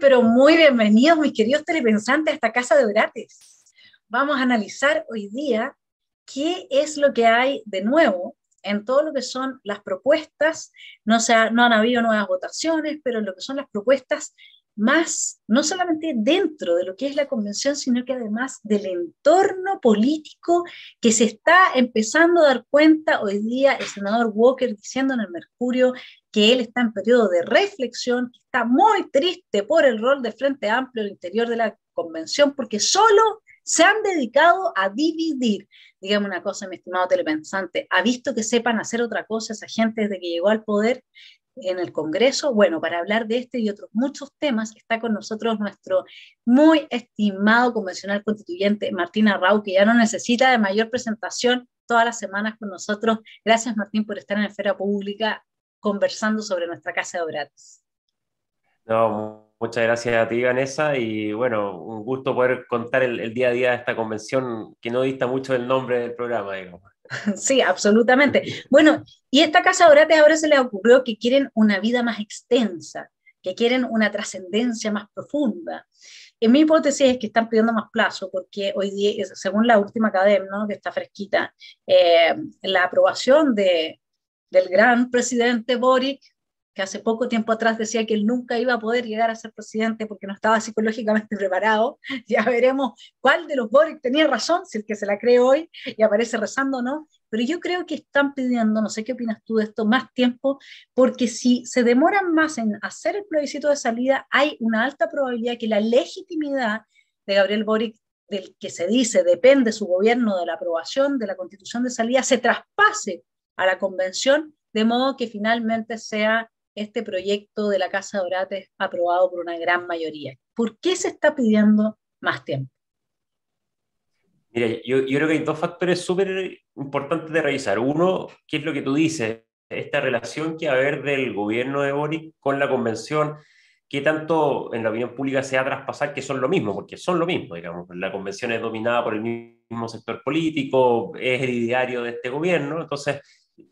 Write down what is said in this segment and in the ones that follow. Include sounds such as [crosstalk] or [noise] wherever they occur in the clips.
pero muy bienvenidos, mis queridos telepensantes, a esta casa de gratis. Vamos a analizar hoy día qué es lo que hay de nuevo en todo lo que son las propuestas. No, no han habido nuevas votaciones, pero en lo que son las propuestas más, no solamente dentro de lo que es la convención, sino que además del entorno político que se está empezando a dar cuenta hoy día el senador Walker diciendo en el Mercurio que él está en periodo de reflexión, está muy triste por el rol de Frente Amplio al interior de la convención, porque solo se han dedicado a dividir. digamos una cosa, mi estimado telepensante, ¿ha visto que sepan hacer otra cosa esa gente desde que llegó al poder en el Congreso? Bueno, para hablar de este y otros muchos temas está con nosotros nuestro muy estimado convencional constituyente Martina Arrau, que ya no necesita de mayor presentación todas las semanas con nosotros. Gracias Martín por estar en la esfera pública conversando sobre nuestra casa de orates. No, muchas gracias a ti, Vanessa, y bueno, un gusto poder contar el, día a día de esta convención que no dista mucho del nombre del programa, digamos. [laughs] Sí, absolutamente. Bueno, y esta casa de orates ahora se les ocurrió que quieren una vida más extensa, que quieren una trascendencia más profunda. En mi hipótesis es que están pidiendo más plazo, porque hoy día, según la última cadena, que está fresquita, eh, la aprobación de, del gran presidente Boric, que hace poco tiempo atrás decía que él nunca iba a poder llegar a ser presidente porque no estaba psicológicamente [laughs] preparado. Ya veremos cuál de los Boric tenía razón, si el que se la cree hoy y aparece rezando o no. Pero yo creo que están pidiendo, no sé qué opinas tú de esto, más tiempo, porque si se demoran más en hacer el plebiscito de salida, hay una alta probabilidad que la legitimidad de Gabriel Boric, del que se dice depende su gobierno de la aprobación de la constitución de salida, se traspase a la convención, de modo que finalmente sea este proyecto de la Casa de Orates aprobado por una gran mayoría. ¿Por qué se está pidiendo más tiempo? Mira, yo, creo que hay dos factores súper importantes de revisar. Uno, ¿qué es lo que tú dices? Esta relación que va a haber del gobierno de Boric con la convención, que tanto en la opinión pública se ha traspasar que son lo mismo, porque son lo mismo, digamos. La convención es dominada por el mismo sector político, es el ideario de este gobierno, entonces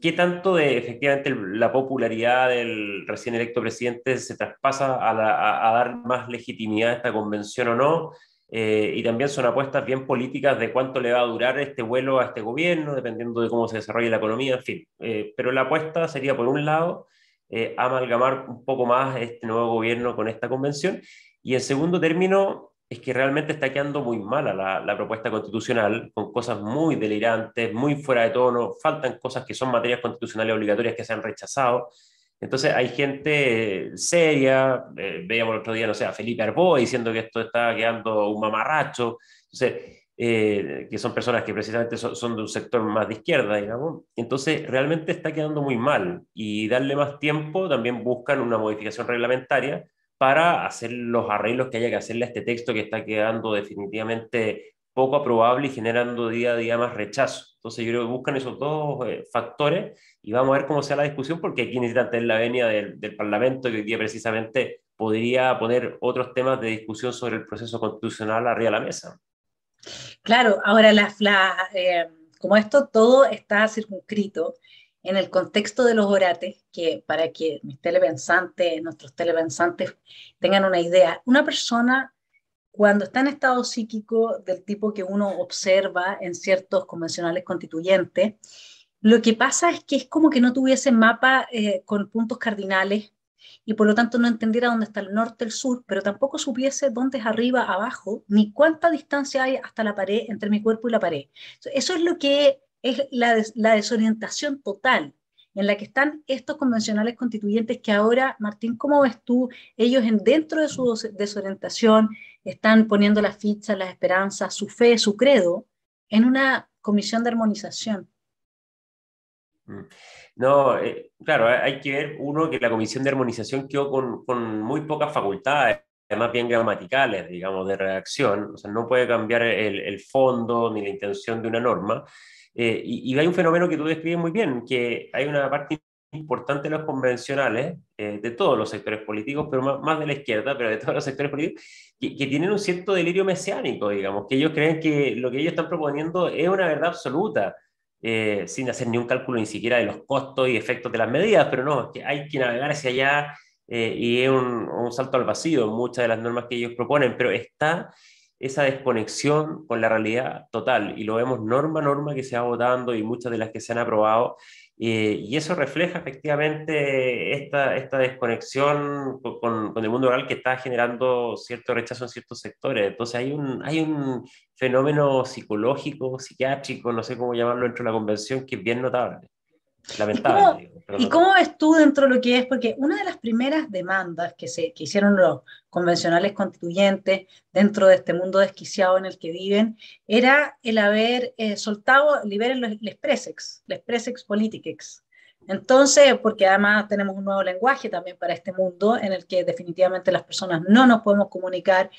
¿Qué tanto de efectivamente la popularidad del recién electo presidente se traspasa a, dar más legitimidad a esta convención o no? Eh, y también son apuestas bien políticas de cuánto le va a durar este vuelo a este gobierno, dependiendo de cómo se desarrolle la economía, en fin. Eh, pero la apuesta sería, por un lado, eh, amalgamar un poco más este nuevo gobierno con esta convención. Y en segundo término, es que realmente está quedando muy mala la, propuesta constitucional, con cosas muy delirantes, muy fuera de tono, faltan cosas que son materias constitucionales obligatorias que se han rechazado. Entonces hay gente eh, seria, eh, veíamos el otro día, no sé, a Felipe Arbó diciendo que esto está quedando un mamarracho, eh, que son personas que precisamente son, son, de un sector más de izquierda, digamos. Entonces realmente está quedando muy mal y darle más tiempo también buscan una modificación reglamentaria para hacer los arreglos que haya que hacerle a este texto que está quedando definitivamente poco aprobable y generando día a día más rechazo. Entonces yo creo que buscan esos dos eh, factores y vamos a ver cómo sea la discusión porque aquí necesita tener la venia del, Parlamento que hoy día precisamente podría poner otros temas de discusión sobre el proceso constitucional arriba de la mesa. Claro, ahora eh, como esto todo está circunscrito, en el contexto de los orates, que para que mis telepensantes, nuestros telepensantes tengan una idea, una persona cuando está en estado psíquico del tipo que uno observa en ciertos convencionales constituyentes, lo que pasa es que es como que no tuviese mapa eh, con puntos cardinales y por lo tanto no entendiera dónde está el norte, el sur, pero tampoco supiese dónde es arriba, abajo, ni cuánta distancia hay hasta la pared, entre mi cuerpo y la pared. Eso es lo que es la, desorientación total en la que están estos convencionales constituyentes que ahora, Martín, ¿cómo ves tú? Ellos en, dentro de su desorientación están poniendo las fichas, las esperanzas, su fe, su credo en una comisión de armonización. Mm. No, eh, claro, hay que ver, uno, que la comisión de armonización quedó con, muy pocas facultades, además bien gramaticales, digamos, de redacción, o sea, no puede cambiar el fondo ni la intención de una norma, eh, y, hay un fenómeno que tú describes muy bien, que hay una parte importante de los convencionales, eh, de todos los sectores políticos, pero más, de la izquierda, pero de todos los sectores políticos, que, tienen un cierto delirio mesiánico, digamos, que ellos creen que lo que ellos están proponiendo es una verdad absoluta, eh, sin hacer ni un cálculo ni siquiera de los costos y efectos de las medidas, pero no, que hay que navegar hacia allá y es un, un, salto al vacío muchas de las normas que ellos proponen, pero está esa desconexión con la realidad total y lo vemos norma a norma que se va votando y muchas de las que se han aprobado y eso refleja efectivamente esta, esta desconexión con, el mundo oral que está generando cierto rechazo en ciertos sectores. Entonces hay un, hay un fenómeno psicológico, psiquiátrico, no sé cómo llamarlo dentro de la convención, que es bien notable. Lamentable. ¿Y cómo, ves tú dentro de lo que es? Porque una de las primeras demandas que, se, hicieron los convencionales constituyentes dentro de este mundo desquiciado en el que viven era el haber eh, soltado, liberen los, les presex, les presex Entonces, porque además tenemos un nuevo lenguaje también para este mundo en el que definitivamente las personas no nos podemos comunicar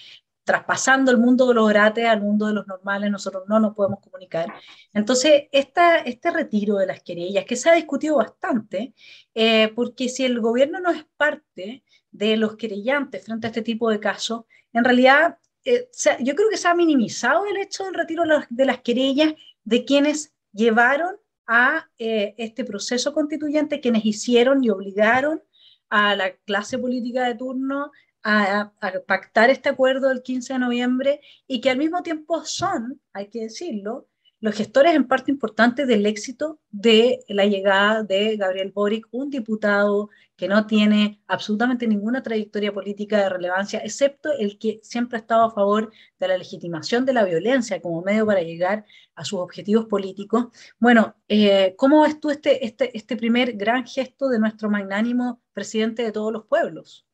traspasando el mundo de los orates al mundo de los normales, nosotros no nos podemos comunicar. Entonces, esta, este retiro de las querellas, que se ha discutido bastante, eh, porque si el gobierno no es parte de los querellantes frente a este tipo de casos, en realidad eh, yo creo que se ha minimizado el hecho del retiro de las querellas de quienes llevaron a eh, este proceso constituyente, quienes hicieron y obligaron a la clase política de turno a, pactar este acuerdo del 15 de noviembre y que al mismo tiempo son, hay que decirlo, los gestores en parte importantes del éxito de la llegada de Gabriel Boric, un diputado que no tiene absolutamente ninguna trayectoria política de relevancia, excepto el que siempre ha estado a favor de la legitimación de la violencia como medio para llegar a sus objetivos políticos. Bueno, eh, ¿cómo ves tú este, este, este primer gran gesto de nuestro magnánimo presidente de todos los pueblos?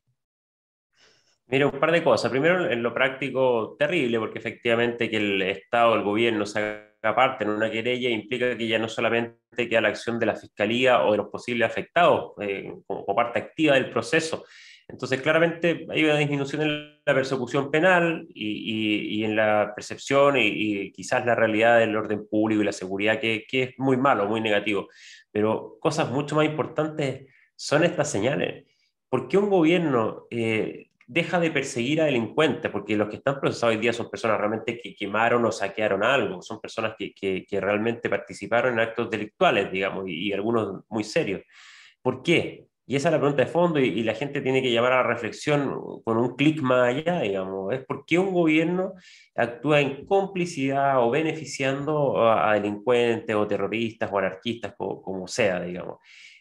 Mira, un par de cosas. Primero, en lo práctico, terrible, porque efectivamente que el Estado, el gobierno, se haga parte en una querella implica que ya no solamente queda la acción de la fiscalía o de los posibles afectados eh, como, parte activa del proceso, entonces, claramente hay una disminución en la persecución penal y, en la percepción y, quizás la realidad del orden público y la seguridad, que, es muy malo, muy negativo. Pero cosas mucho más importantes son estas señales. ¿Por qué un gobierno eh, deja de perseguir a delincuentes, porque los que están procesados hoy día son personas realmente que quemaron o saquearon algo, son personas que, realmente participaron en actos delictuales, digamos, y, algunos muy serios. ¿Por qué? Y esa es la pregunta de fondo y, la gente tiene que llevar a la reflexión con un clic más allá, digamos, es por qué un gobierno actúa en complicidad o beneficiando a, delincuentes o terroristas o anarquistas, como, sea, digamos.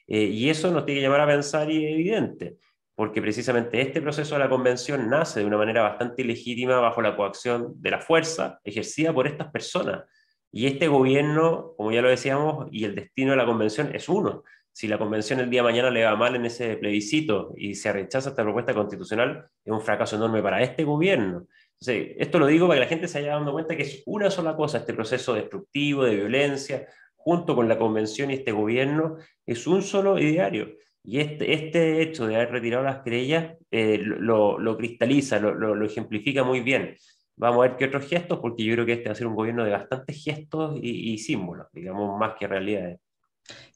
Eh, y eso nos tiene que llamar a pensar y es evidente porque precisamente este proceso de la convención nace de una manera bastante ilegítima bajo la coacción de la fuerza ejercida por estas personas. Y este gobierno, como ya lo decíamos, y el destino de la convención es uno. Si la convención el día de mañana le va mal en ese plebiscito y se rechaza esta propuesta constitucional, es un fracaso enorme para este gobierno. esto lo digo para que la gente se haya dado cuenta que es una sola cosa este proceso destructivo de violencia, junto con la convención y este gobierno, es un solo ideario. Y este, este, hecho de haber retirado las querellas eh, lo, cristaliza, lo, ejemplifica muy bien. Vamos a ver qué otros gestos, porque yo creo que este va a ser un gobierno de bastantes gestos y, símbolos, digamos, más que realidades.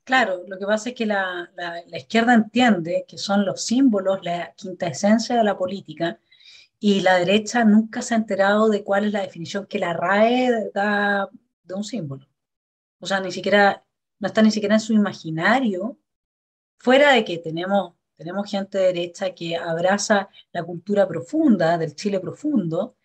Claro, lo que pasa es que la, izquierda entiende que son los símbolos la quinta esencia de la política y la derecha nunca se ha enterado de cuál es la definición que la RAE da de un símbolo. O sea, ni siquiera, no está ni siquiera en su imaginario fuera de que tenemos, tenemos gente de derecha que abraza la cultura profunda, del Chile profundo,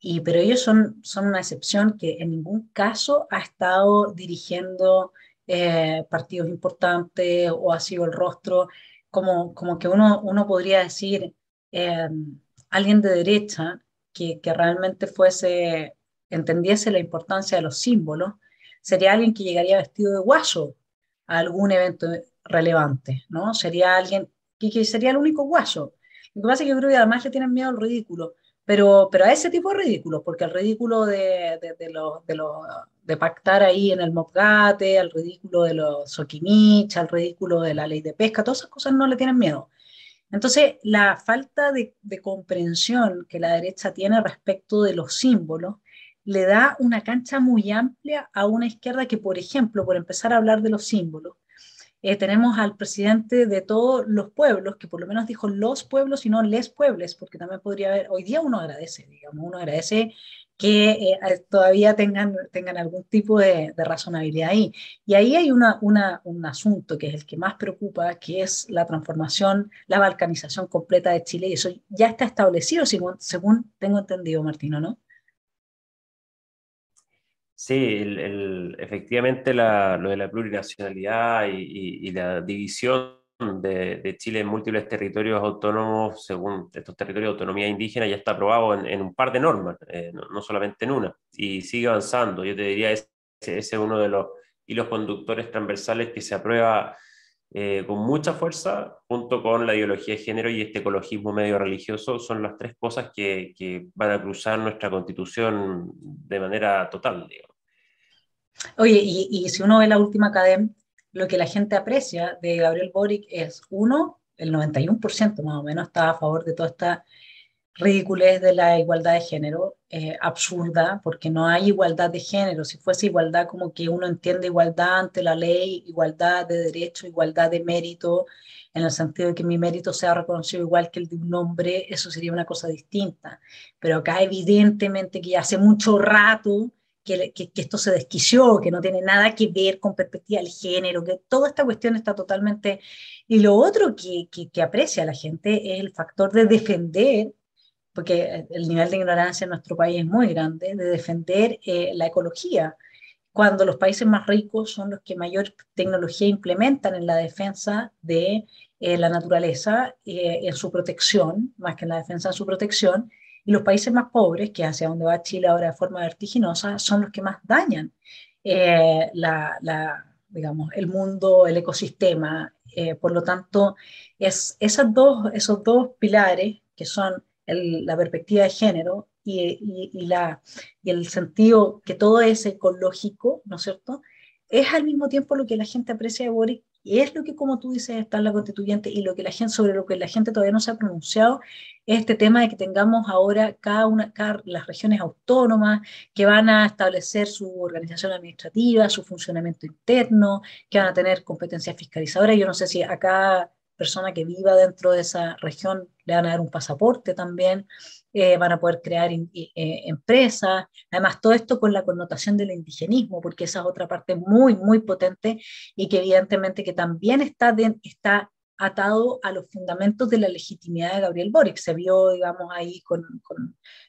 y, pero ellos son, son una excepción que en ningún caso ha estado dirigiendo eh, partidos importantes o ha sido el rostro, como, como que uno, uno podría decir, em, alguien de derecha que, que realmente fuese, entendiese la importancia de los símbolos, sería alguien que llegaría vestido de guaso a algún evento relevante, ¿no? Sería alguien que, sería el único guaso. Lo que pasa es que yo creo que además le tienen miedo al ridículo, pero, pero a ese tipo de ridículos, porque el ridículo de, de, de, de, pactar ahí en el Mopgate, al ridículo de los Soquimich, al ridículo de la ley de pesca, todas esas cosas no le tienen miedo. Entonces, la falta de comprensión que la derecha tiene respecto de los símbolos le da una cancha muy amplia a una izquierda que, por ejemplo, por empezar a hablar de los símbolos, eh, tenemos al presidente de todos los pueblos, que por lo menos dijo los pueblos y no les pueblos, porque también podría haber, hoy día uno agradece, digamos, uno agradece que eh, todavía tengan, tengan algún tipo de, razonabilidad ahí. Y ahí hay una, una, un asunto que es el que más preocupa, que es la transformación, la balcanización completa de Chile, y eso ya está establecido, según, según tengo entendido, Martino, ¿no? Sí, el, efectivamente la, lo de la plurinacionalidad y, la división de, Chile en múltiples territorios autónomos, según estos territorios de autonomía indígena, ya está aprobado en, un par de normas, eh, no, solamente en una, y sigue avanzando. Yo te diría, ese, ese es uno de los hilos conductores transversales que se aprueba eh, con mucha fuerza, junto con la ideología de género y este ecologismo medio religioso, son las tres cosas que, que van a cruzar nuestra constitución de manera total, digamos. Oye, y, si uno ve la última cadena, lo que la gente aprecia de Gabriel Boric es, uno, el 91% más o menos está a favor de toda esta ridiculez de la igualdad de género, eh, absurda, porque no hay igualdad de género. Si fuese igualdad como que uno entiende igualdad ante la ley, igualdad de derecho, igualdad de mérito, en el sentido de que mi mérito sea reconocido igual que el de un hombre, eso sería una cosa distinta. Pero acá evidentemente que hace mucho rato que, esto se desquició, que no tiene nada que ver con perspectiva del género, que toda esta cuestión está totalmente... Y lo otro que, aprecia la gente es el factor de defender porque el nivel de ignorancia en nuestro país es muy grande, de defender eh, la ecología, cuando los países más ricos son los que mayor tecnología implementan en la defensa de eh, la naturaleza, eh, en su protección, más que en la defensa de su protección, y los países más pobres, que hacia donde va Chile ahora de forma vertiginosa, son los que más dañan eh, la, digamos, el mundo, el ecosistema. Eh, por lo tanto, es esas dos, esos dos pilares, que son la perspectiva de género y, la, y el sentido que todo es ecológico, ¿no es cierto? Es al mismo tiempo lo que la gente aprecia de Boric es lo que, como tú dices, está en la constituyente y lo que la gente, sobre lo que la gente todavía no se ha pronunciado, este tema de que tengamos ahora cada una, las regiones autónomas que van a establecer su organización administrativa, su funcionamiento interno, que van a tener competencias fiscalizadoras. Yo no sé si acá persona que viva dentro de esa región le van a dar un pasaporte también, eh, van a poder crear eh, empresas, además todo esto con la connotación del indigenismo, porque esa es otra parte muy, muy potente y que evidentemente que también está, está atado a los fundamentos de la legitimidad de Gabriel Boric. Se vio, digamos, ahí con,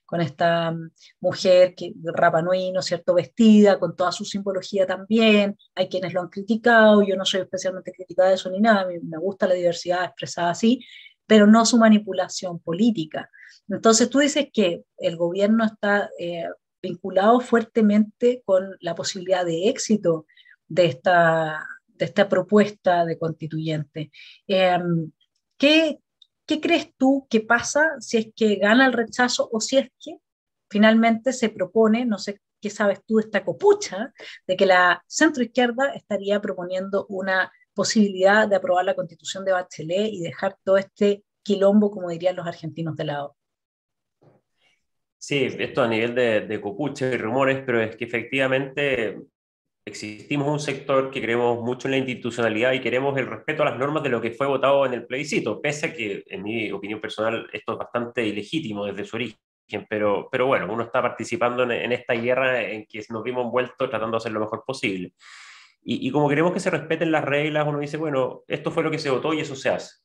con, esta mm, mujer, que, Rapa Nui, ¿no es cierto?, vestida, con toda su simbología también. Hay quienes lo han criticado, yo no soy especialmente criticada de eso ni nada, me gusta la diversidad expresada así, pero no su manipulación política. Entonces tú dices que el gobierno está eh, vinculado fuertemente con la posibilidad de éxito de esta esta propuesta de constituyente. Em, ¿qué, ¿Qué crees tú que pasa si es que gana el rechazo o si es que finalmente se propone, no sé qué sabes tú de esta copucha, de que la centroizquierda estaría proponiendo una posibilidad de aprobar la constitución de Bachelet y dejar todo este quilombo, como dirían los argentinos, de lado. Sí, esto a nivel de, de copucha y rumores, pero es que efectivamente existimos un sector que creemos mucho en la institucionalidad y queremos el respeto a las normas de lo que fue votado en el plebiscito, pese a que, en mi opinión personal, esto es bastante ilegítimo desde su origen. Pero, pero bueno, uno está participando en, esta guerra en que nos vimos envueltos tratando de hacer lo mejor posible. Y, como queremos que se respeten las reglas, uno dice, bueno, esto fue lo que se votó y eso se hace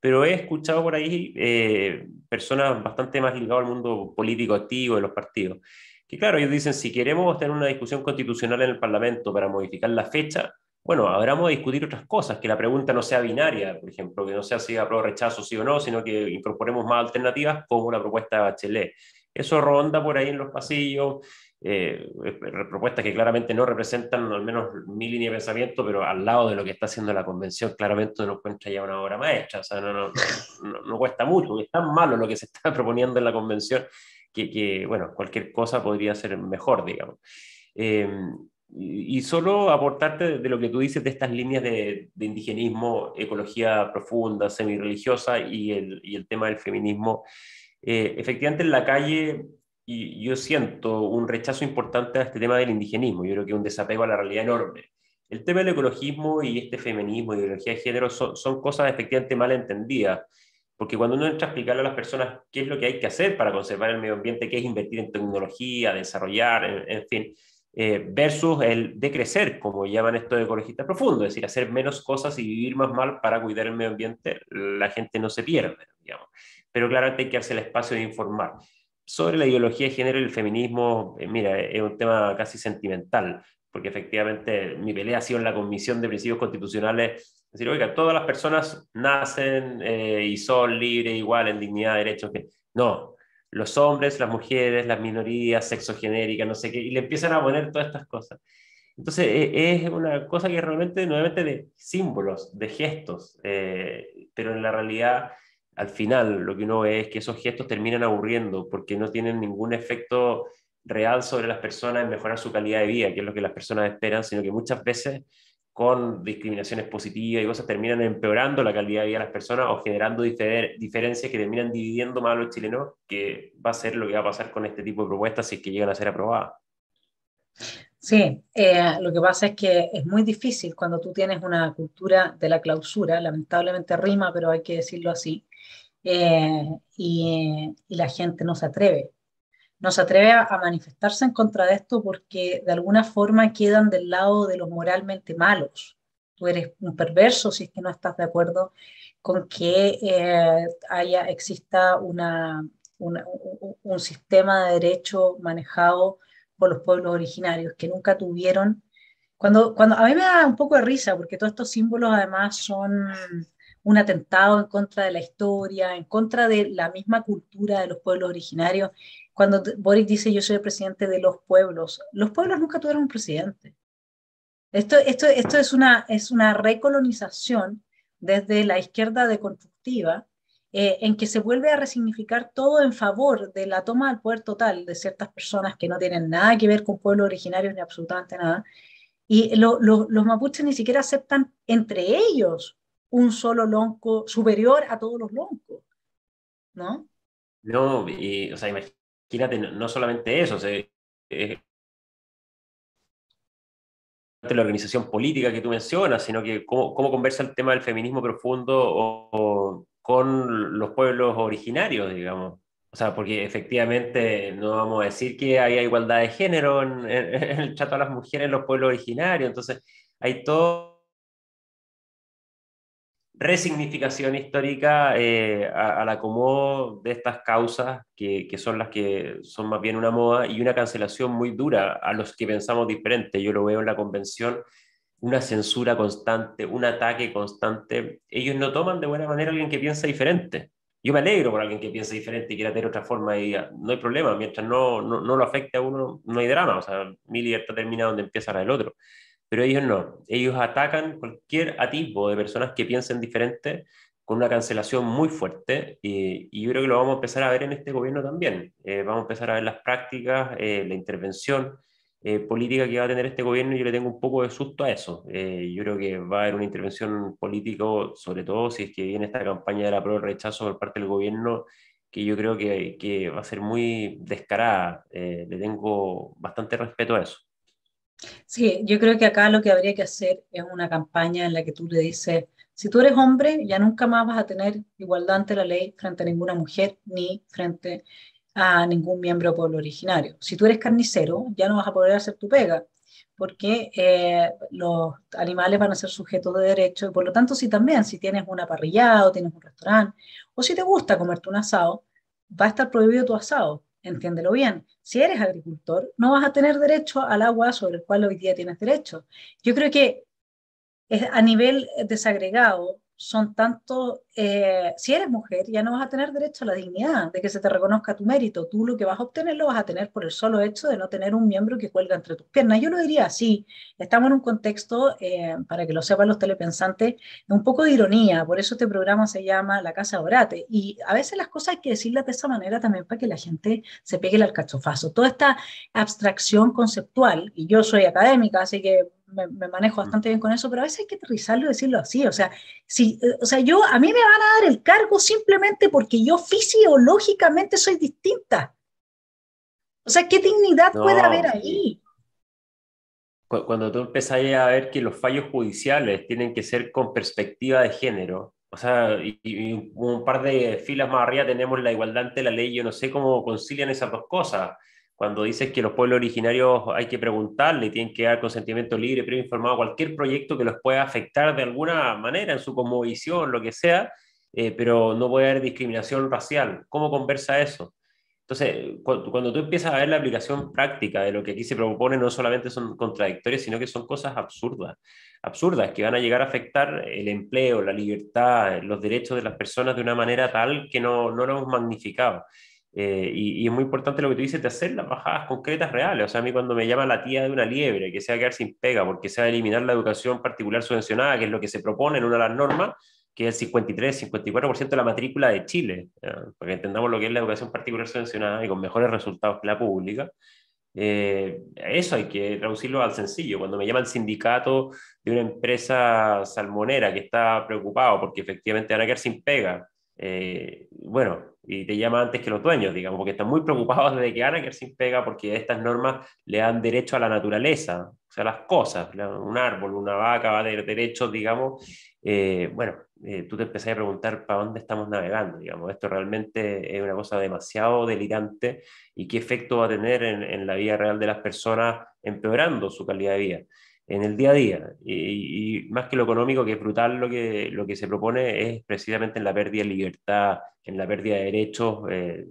pero he escuchado por ahí eh, personas bastante más ligadas al mundo político activo de los partidos y claro, ellos dicen, si queremos tener una discusión constitucional en el Parlamento para modificar la fecha, bueno, habrámos de discutir otras cosas, que la pregunta no sea binaria, por ejemplo, que no sea si apruebo rechazo sí o no, sino que incorporemos más alternativas como la propuesta de Bachelet. Eso ronda por ahí en los pasillos, eh, propuestas que claramente no representan al menos mi línea de pensamiento, pero al lado de lo que está haciendo la convención, claramente no encuentra ya una obra maestra, o sea, no, no, no, no cuesta mucho, es tan malo lo que se está [laughs] proponiendo en la convención que, bueno, cualquier cosa podría ser mejor, digamos. Em, y, solo aportarte de lo que tú dices de estas líneas de, indigenismo, ecología profunda, semireligiosa, y el, y el tema del feminismo. Eh, efectivamente, en la calle y, yo siento un rechazo importante a este tema del indigenismo. Yo creo que un desapego a la realidad enorme. El tema del ecologismo y este feminismo, ideología de género, son, son cosas efectivamente mal entendidas. Porque cuando uno entra a explicarle a las personas qué es lo que hay que hacer para conservar el medio ambiente, qué es invertir en tecnología, desarrollar, en, fin, eh, versus el decrecer, como llaman esto de ecologistas profundo, es decir, hacer menos cosas y vivir más mal para cuidar el medio ambiente, la gente no se pierde, digamos. Pero claramente hay que hacer el espacio de informar. Sobre la ideología de género y el feminismo, eh, mira, es un tema casi sentimental, porque efectivamente mi pelea ha sido en la Comisión de Principios Constitucionales es decir, oiga, todas las personas nacen eh, y son libres, igual, en dignidad, derechos. Que... No, los hombres, las mujeres, las minorías, sexo genérica, no sé qué, y le empiezan a poner todas estas cosas. Entonces, eh, es una cosa que realmente, nuevamente, de símbolos, de gestos, eh, pero en la realidad, al final, lo que uno ve es que esos gestos terminan aburriendo porque no tienen ningún efecto real sobre las personas en mejorar su calidad de vida, que es lo que las personas esperan, sino que muchas veces con discriminaciones positivas y cosas terminan empeorando la calidad de vida de las personas o generando diferencias que terminan dividiendo más a los chilenos, que va a ser lo que va a pasar con este tipo de propuestas si es que llegan a ser aprobadas. Sí, eh, lo que pasa es que es muy difícil cuando tú tienes una cultura de la clausura, lamentablemente rima, pero hay que decirlo así, eh, y, la gente no se atreve no se atreve a, manifestarse en contra de esto porque de alguna forma quedan del lado de los moralmente malos. Tú eres un perverso si es que no estás de acuerdo con que eh, haya, exista un, sistema de derecho manejado por los pueblos originarios, que nunca tuvieron cuando, cuando, a mí me da un poco de risa, porque todos estos símbolos además son un atentado en contra de la historia, en contra de la misma cultura de los pueblos originarios, cuando Boric dice yo soy el presidente de los pueblos, los pueblos nunca tuvieron un presidente. Esto, esto, esto es, una, es una recolonización desde la izquierda deconstructiva eh, en que se vuelve a resignificar todo en favor de la toma del poder total de ciertas personas que no tienen nada que ver con pueblos originarios ni absolutamente nada. Y los mapuches ni siquiera aceptan entre ellos un solo lonco superior a todos los loncos, ¿no? No, y, o sea, imagínate, no solamente eso, eh, la organización política que tú mencionas, sino que cómo, conversa el tema del feminismo profundo con los pueblos originarios, digamos. O sea, porque efectivamente no vamos a decir que haya igualdad de género en, el trato a las mujeres en los pueblos originarios. Entonces, hay todo resignificación histórica eh, al acomodo de estas causas, que, que, son las que son más bien una moda, y una cancelación muy dura a los que pensamos diferente. Yo lo veo en la convención, una censura constante, un ataque constante. Ellos no toman de buena manera a alguien que piensa diferente. Yo me alegro por alguien que piensa diferente y quiera tener otra forma de vida. no hay problema, mientras no, no, no lo afecte a uno, no hay drama, o sea, mi libertad termina donde empieza la del otro. Pero ellos no, ellos atacan cualquier atisbo de personas que piensen diferente con una cancelación muy fuerte y, yo creo que lo vamos a empezar a ver en este gobierno también. Eh, vamos a empezar a ver las prácticas, eh, la intervención eh, política que va a tener este gobierno y yo le tengo un poco de susto a eso. yo creo que va a haber una intervención política, sobre todo si es que viene esta campaña de la prueba rechazo por parte del gobierno, que yo creo que va a ser muy descarada. le tengo bastante respeto a eso. Sí, yo creo que acá lo que habría que hacer es una campaña en la que tú le dices, si tú eres hombre, ya nunca más vas a tener igualdad ante la ley frente a ninguna mujer ni frente a ningún miembro del pueblo originario. Si tú eres carnicero, ya no vas a poder hacer tu pega, porque eh, los animales van a ser sujetos de derecho y por lo tanto si también, si tienes una parrillada tienes un restaurante o si te gusta comerte un asado, va a estar prohibido tu asado Entiéndelo bien, si eres agricultor, no vas a tener derecho al agua sobre el cual hoy día tienes derecho. Yo creo que a nivel desagregado son tanto, eh, si eres mujer, ya no vas a tener derecho a la dignidad, de que se te reconozca tu mérito. Tú lo que vas a obtener lo vas a tener por el solo hecho de no tener un miembro que cuelga entre tus piernas. Yo lo diría así, estamos en un contexto, eh, para que lo sepan los telepensantes, un poco de ironía, por eso este programa se llama La Casa Orate. Y a veces las cosas hay que decirlas de esa manera también para que la gente se pegue el alcachofazo. Toda esta abstracción conceptual, y yo soy académica, así que me, manejo bastante bien con eso, pero a veces hay que aterrizarlo y decirlo así. O sea, si, eh, o sea, yo, a mí me van a dar el cargo simplemente porque yo fisiológicamente soy distinta. O sea, ¿qué dignidad puede haber ahí? Cuando tú empezas a ver que los fallos judiciales tienen que ser con perspectiva de género, o sea, y, un par de filas más arriba tenemos la igualdad ante la ley, yo no sé cómo concilian esas dos cosas cuando dices que los pueblos originarios hay que preguntarle, tienen que dar consentimiento libre, previo informado, cualquier proyecto que los pueda afectar de alguna manera en su conmovisión, lo que sea, eh, pero no puede haber discriminación racial. ¿Cómo conversa eso? Entonces, cuando tú empiezas a ver la aplicación práctica de lo que aquí se propone, no solamente son contradictorias, sino que son cosas absurdas, absurdas que van a llegar a afectar el empleo, la libertad, los derechos de las personas de una manera tal que no, no lo hemos magnificado. Eh, y, es muy importante lo que tú dices de hacer las bajadas concretas reales. O sea, a mí cuando me llama la tía de una liebre que sea quedar sin pega porque sea eliminar la educación particular subvencionada, que es lo que se propone en una de las normas, que es el 53, 54% de la matrícula de Chile, para que entendamos lo que es la educación particular subvencionada y con mejores resultados que la pública. Eh, eso hay que traducirlo al sencillo. Cuando me llama el sindicato de una empresa salmonera que está preocupado porque efectivamente van a quedar sin pega, eh, bueno, y te llama antes que los dueños, digamos, porque están muy preocupados desde que sin pega porque estas normas le dan derecho a la naturaleza, o sea, las cosas, un árbol, una vaca va a tener derechos, digamos, eh, bueno, eh, tú te empezás a preguntar para dónde estamos navegando, digamos, esto realmente es una cosa demasiado delirante y qué efecto va a tener en la vida real de las personas empeorando su calidad de vida en el día a día. Y, más que lo económico, que es brutal lo que, lo que se propone es precisamente en la pérdida de libertad, en la pérdida de derechos eh,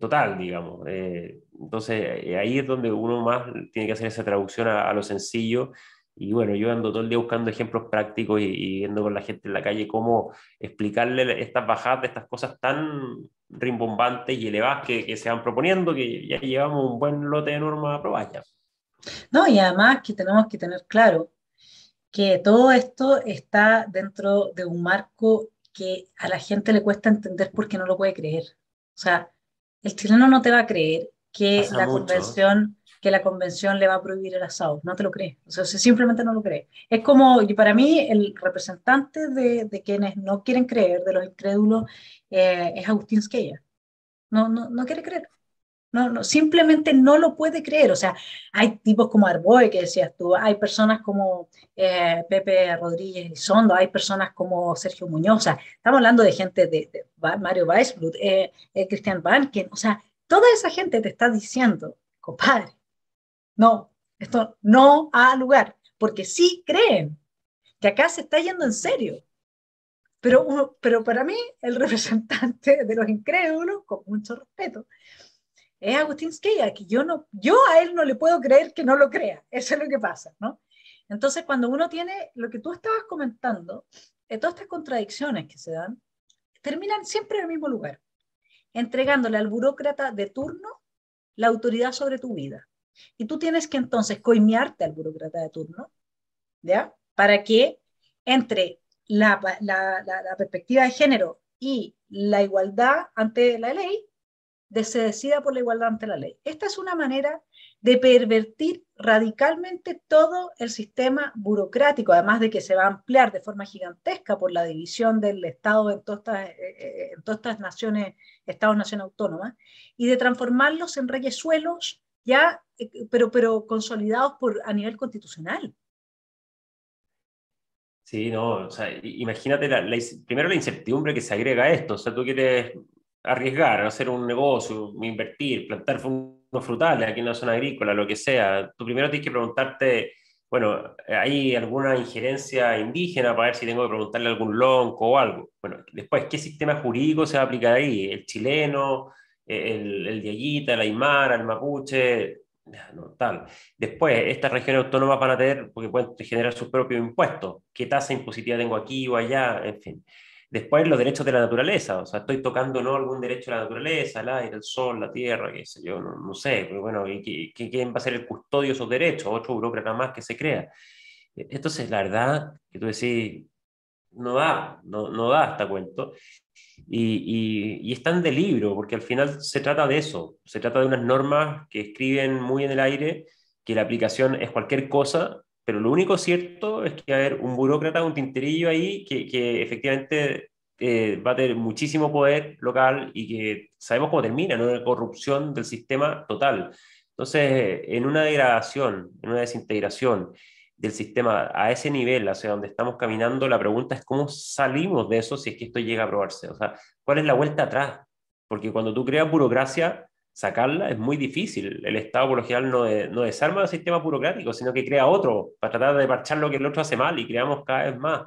total, digamos. Eh, entonces, eh, ahí es donde uno más tiene que hacer esa traducción a, lo sencillo. Y bueno, yo ando todo el día buscando ejemplos prácticos y, viendo con la gente en la calle cómo explicarle estas bajadas de estas cosas tan rimbombantes y elevadas que, que se van proponiendo, que ya llevamos un buen lote de normas aprobadas. No, y además que tenemos que tener claro que todo esto está dentro de un marco que a la gente le cuesta entender porque no lo puede creer. O sea, el chileno no te va a creer que la convención que la convención le va a prohibir el asado, no te lo cree, o sea, simplemente no lo cree. Es como, y para mí, el representante de, quienes no quieren creer, de los incrédulos, eh, es Agustín Skeya. No, no, no quiere creer. No, no, simplemente no lo puede creer. O sea, hay tipos como Arboe que decías tú, hay personas como eh, Pepe Rodríguez y Sondo, hay personas como Sergio Muñoz, o estamos hablando de gente de, Mario Weisblut, eh, eh Christian o sea, toda esa gente te está diciendo, compadre, no, esto no ha lugar, porque sí creen que acá se está yendo en serio. Pero, pero para mí, el representante de los incrédulos, con mucho respeto, eh, es Agustín Skeia, que yo, no, yo a él no le puedo creer que no lo crea, eso es lo que pasa, ¿no? Entonces, cuando uno tiene lo que tú estabas comentando, eh, todas estas contradicciones que se dan, terminan siempre en el mismo lugar, entregándole al burócrata de turno la autoridad sobre tu vida. Y tú tienes que entonces coimearte al burócrata de turno, ¿ya? Para que entre la perspectiva de género y la igualdad ante la ley, de se decida por la igualdad ante la ley. Esta es una manera de pervertir radicalmente todo el sistema burocrático, además de que se va a ampliar de forma gigantesca por la división del Estado en todas estas, eh, eh, en todas estas naciones, Estados-Nación Autónomas, y de transformarlos en reyesuelos ya, eh, pero, pero consolidados por, a nivel constitucional. Sí, no, o sea, imagínate la, primero la incertidumbre que se agrega a esto, o sea, tú quieres arriesgar, hacer un negocio, invertir, plantar frutales aquí en la zona agrícola, lo que sea, tú primero tienes que preguntarte, bueno, ¿hay alguna injerencia indígena para ver si tengo que preguntarle a algún lonco o algo? Bueno, después, ¿qué sistema jurídico se va a aplicar ahí? ¿El chileno, el, el de el Aymara, el Mapuche? No, tal. Después, estas regiones autónomas van a tener, porque pueden generar sus propios impuestos. ¿Qué tasa impositiva tengo aquí o allá? En fin. Después los derechos de la naturaleza, o sea, estoy tocando no algún derecho de la naturaleza, el aire, el sol, la tierra, qué sé yo, no, sé, pero bueno, ¿qu quién va a ser el custodio de esos derechos? Otro burócrata más que se crea. E-, entonces, la verdad, que tú decís, no da, no, no da hasta cuento. Y, y, y es de libro, porque al final se trata de eso, se trata de unas normas que escriben muy en el aire, que la aplicación es cualquier cosa pero lo único cierto es que va a haber un burócrata, un tinterillo ahí que, que efectivamente eh, va a tener muchísimo poder local y que sabemos cómo termina, ¿no? una corrupción del sistema total. Entonces, en una degradación, en una desintegración del sistema a ese nivel, hacia donde estamos caminando, la pregunta es cómo salimos de eso si es que esto llega a aprobarse. O sea, ¿cuál es la vuelta atrás? Porque cuando tú creas burocracia, sacarla es muy difícil. El Estado, por no, no desarma el sistema burocrático, sino que crea otro para tratar de parchar lo que el otro hace mal y creamos cada vez más.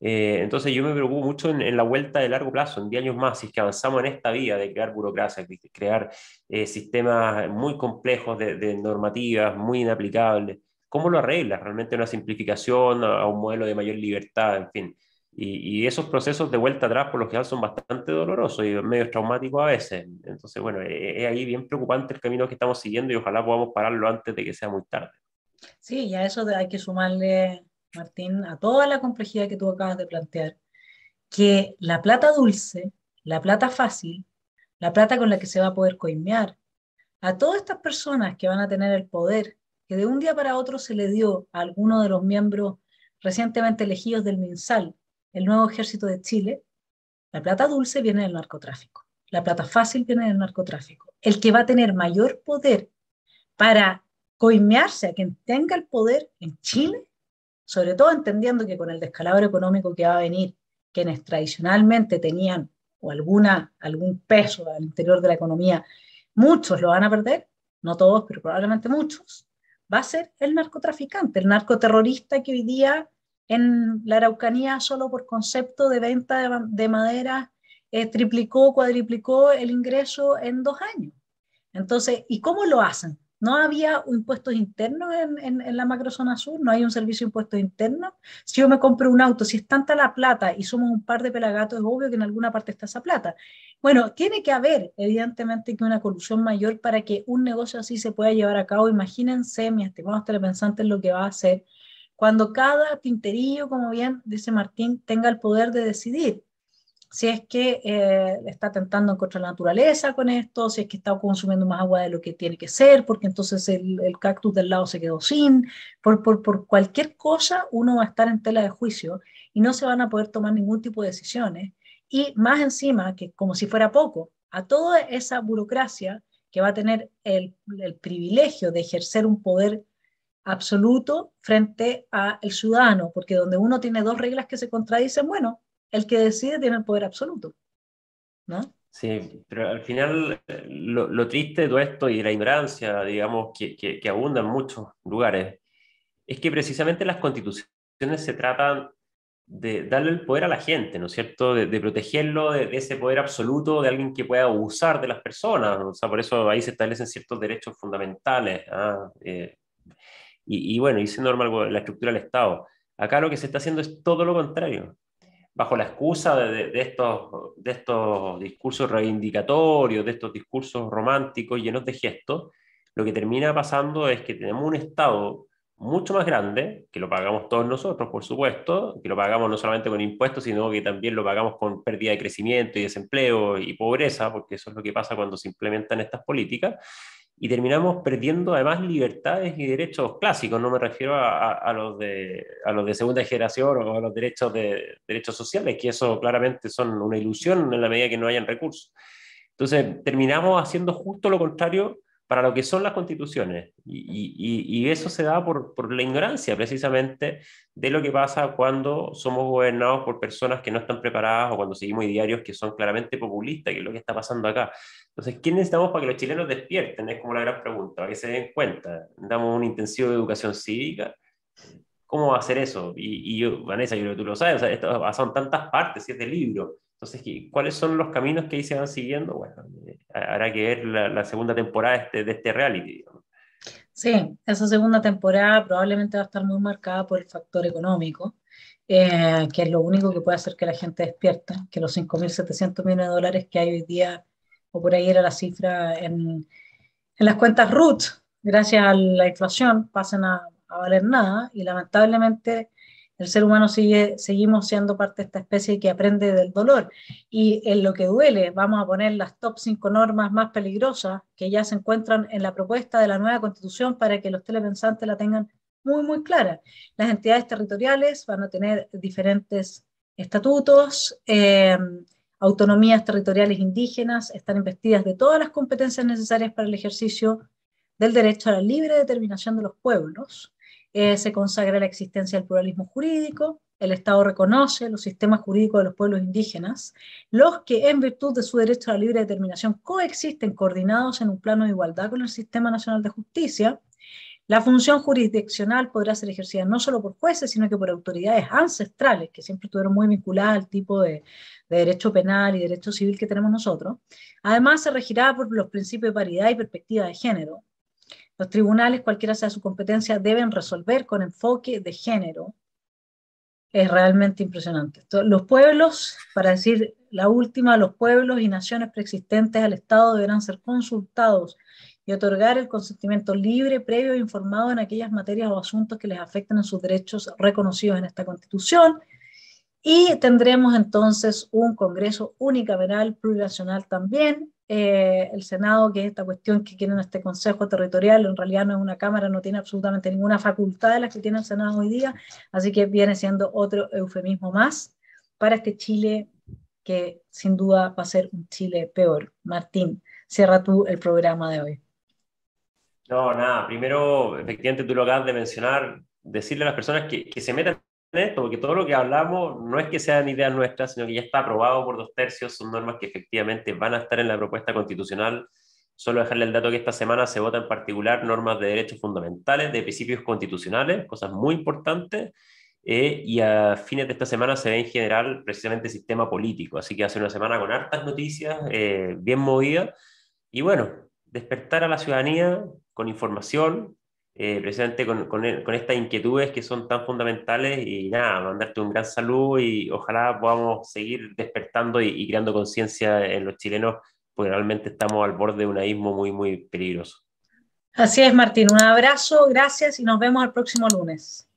Eh, entonces yo me preocupo mucho en, la vuelta de largo plazo, en 10 años más, si es que avanzamos en esta vía de crear burocracia, de crear eh, sistemas muy complejos de, normativas, muy inaplicables. ¿Cómo lo arreglas? ¿Realmente una simplificación a, un modelo de mayor libertad? En fin, y, esos procesos de vuelta atrás por lo general son bastante dolorosos y medio traumáticos a veces. Entonces, bueno, es e ahí bien preocupante el camino que estamos siguiendo y ojalá podamos pararlo antes de que sea muy tarde. Sí, y a eso hay que sumarle, Martín, a toda la complejidad que tú acabas de plantear, que la plata dulce, la plata fácil, la plata con la que se va a poder coimear, a todas estas personas que van a tener el poder, que de un día para otro se le dio a alguno de los miembros recientemente elegidos del MinSal, el nuevo ejército de Chile, la plata dulce viene del narcotráfico, la plata fácil viene del narcotráfico. El que va a tener mayor poder para coimearse a quien tenga el poder en Chile, sobre todo entendiendo que con el descalabro económico que va a venir, quienes tradicionalmente tenían o alguna, algún peso al interior de la economía, muchos lo van a perder, no todos, pero probablemente muchos, va a ser el narcotraficante, el narcoterrorista que hoy día en la Araucanía solo por concepto de venta de, madera eh, triplicó, cuadriplicó el ingreso en dos años. Entonces, ¿y cómo lo hacen? No había impuestos internos en, en, en la macrozona sur, no hay un servicio de impuestos internos. Si yo me compro un auto, si es tanta la plata y somos un par de pelagatos, es obvio que en alguna parte está esa plata. Bueno, tiene que haber, evidentemente, que una colusión mayor para que un negocio así se pueda llevar a cabo. Imagínense, mi estimado telepensantes, lo que va a hacer cuando cada tinterillo, como bien dice Martín, tenga el poder de decidir si es que eh, está tentando contra la naturaleza con esto, si es que está consumiendo más agua de lo que tiene que ser, porque entonces el, cactus del lado se quedó sin, por, por, cualquier cosa uno va a estar en tela de juicio y no se van a poder tomar ningún tipo de decisiones. Y más encima, que como si fuera poco, a toda esa burocracia que va a tener el, el privilegio de ejercer un poder absoluto frente al ciudadano, porque donde uno tiene dos reglas que se contradicen, bueno, el que decide tiene el poder absoluto, ¿no? Sí, pero al final eh, lo, triste de todo esto y de la ignorancia, digamos, que, que, abunda en muchos lugares, es que precisamente las constituciones se tratan de darle el poder a la gente, ¿no es cierto? De, protegerlo de, ese poder absoluto de alguien que pueda abusar de las personas. O sea, por eso ahí se establecen ciertos derechos fundamentales. ¿ah? Eh, y, y bueno, normal normal la estructura del Estado. Acá lo que se está haciendo es todo lo contrario. Bajo la excusa estos, de estos discursos reivindicatorios, de estos discursos románticos llenos de gestos, lo que termina pasando es que tenemos un Estado mucho más grande, que lo pagamos todos nosotros, por supuesto, que lo pagamos no solamente con impuestos, sino que también lo pagamos con pérdida de crecimiento y desempleo y pobreza, porque eso es lo que pasa cuando se implementan estas políticas, y terminamos perdiendo además libertades y derechos clásicos, no me refiero a, los, de, a los de segunda generación o a los derechos, de, derechos sociales, que eso claramente son una ilusión en la medida que no hayan recursos. Entonces, terminamos haciendo justo lo contrario para lo que son las constituciones. Y, eso se da por, la ignorancia precisamente de lo que pasa cuando somos gobernados por personas que no están preparadas o cuando seguimos diarios que son claramente populistas, que es lo que está pasando acá. Entonces, ¿qué necesitamos para que los chilenos despierten? Es como la gran pregunta, para que se den cuenta. Damos un intensivo de educación cívica. ¿Cómo va a hacer eso? Y, yo, Vanessa, yo creo que tú lo sabes, son tantas partes, si es libro entonces, ¿cuáles son los caminos que ahí se van siguiendo? Bueno, eh, habrá que ver la, segunda temporada de este, este reality. Sí, esa segunda temporada probablemente va a estar muy marcada por el factor económico, eh, que es lo único que puede hacer que la gente despierta, que los 5.700 millones de dólares que hay hoy día, o por ahí era la cifra en, las cuentas RUT, gracias a la inflación, pasan a, a valer nada y lamentablemente el ser humano sigue, seguimos siendo parte de esta especie que aprende del dolor. Y en lo que duele, vamos a poner las top 5 normas más peligrosas que ya se encuentran en la propuesta de la nueva constitución para que los telepensantes la tengan muy, muy clara. Las entidades territoriales van a tener diferentes estatutos. Em, autonomías territoriales indígenas están investidas de todas las competencias necesarias para el ejercicio del derecho a la libre determinación de los pueblos, eh, se consagra la existencia del pluralismo jurídico, el Estado reconoce los sistemas jurídicos de los pueblos indígenas, los que en virtud de su derecho a la libre determinación coexisten coordinados en un plano de igualdad con el Sistema Nacional de Justicia. La función jurisdiccional podrá ser ejercida no solo por jueces, sino que por autoridades ancestrales, que siempre estuvieron muy vinculadas al tipo de derecho penal y derecho civil que tenemos nosotros. Además, se regirá por los principios de paridad y perspectiva de género, los tribunales, cualquiera sea su competencia, deben resolver con enfoque de género. Es realmente impresionante. Los pueblos, para decir la última, los pueblos y naciones preexistentes al Estado deberán ser consultados y otorgar el consentimiento libre, previo e informado en aquellas materias o asuntos que les afecten a sus derechos reconocidos en esta Constitución. Y tendremos entonces un Congreso unicameral plurinacional también, eh, el Senado, que esta cuestión que quieren este Consejo Territorial, en realidad no es una Cámara, no tiene absolutamente ninguna facultad de las que tiene el Senado hoy día, así que viene siendo otro eufemismo más para este Chile que sin duda va a ser un Chile peor. Martín, cierra tú el programa de hoy. No, nada, primero, efectivamente tú lo acabas de mencionar, decirle a las personas que, que se metan esto, porque todo lo que hablamos no es que sean ideas nuestras, sino que ya está aprobado por dos tercios, son normas que efectivamente van a estar en la propuesta constitucional. Solo dejarle el dato que esta semana se vota en particular normas de derechos fundamentales, de principios constitucionales, cosas muy importantes, eh, y a fines de esta semana se ve en general precisamente el sistema político, así que hace una semana con hartas noticias, eh, bien movida, y bueno, despertar a la ciudadanía con información, eh, precisamente e, con, estas inquietudes que son tan fundamentales y nada, mandarte un gran saludo y ojalá podamos seguir despertando y, creando conciencia en los chilenos, porque realmente estamos al borde de un abismo muy, muy peligroso. Así es, Martín. Un abrazo, gracias y nos vemos el próximo lunes.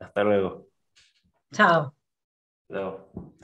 Hasta luego. Chao. Chao.